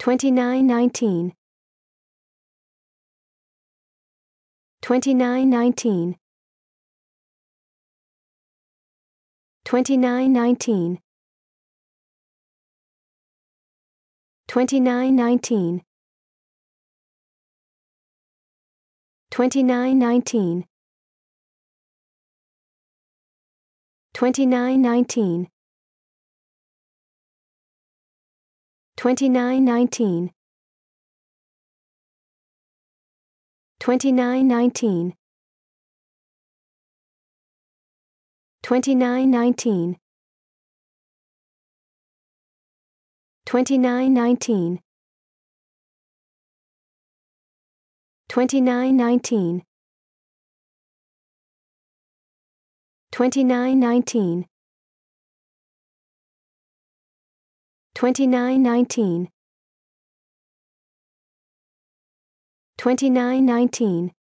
2919 2919 2919 2919 2919 2919 2919 2919 2919 2919 2919 2919 2919 2919